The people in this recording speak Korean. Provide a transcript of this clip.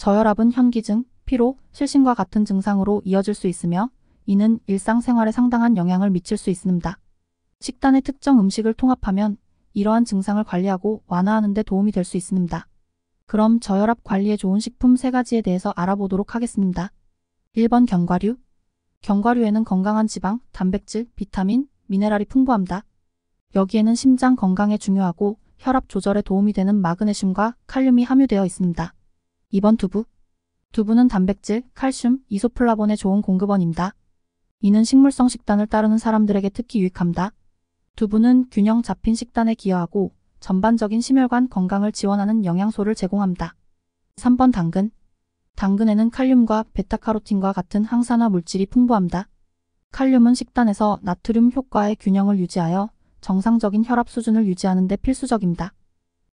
저혈압은 현기증, 피로, 실신과 같은 증상으로 이어질 수 있으며 이는 일상생활에 상당한 영향을 미칠 수 있습니다. 식단의 특정 음식을 통합하면 이러한 증상을 관리하고 완화하는 데 도움이 될 수 있습니다. 그럼 저혈압 관리에 좋은 식품 3가지에 대해서 알아보도록 하겠습니다. 1번 견과류 견과류에는 건강한 지방, 단백질, 비타민, 미네랄이 풍부합니다. 여기에는 심장 건강에 중요하고 혈압 조절에 도움이 되는 마그네슘과 칼륨이 함유되어 있습니다. 2번 두부 두부는 단백질, 칼슘, 이소플라본의 좋은 공급원입니다. 이는 식물성 식단을 따르는 사람들에게 특히 유익합니다. 두부는 균형 잡힌 식단에 기여하고 전반적인 심혈관 건강을 지원하는 영양소를 제공합니다. 3번 당근 당근에는 칼륨과 베타카로틴과 같은 항산화 물질이 풍부합니다. 칼륨은 식단에서 나트륨 효과의 균형을 유지하여 정상적인 혈압 수준을 유지하는 데 필수적입니다.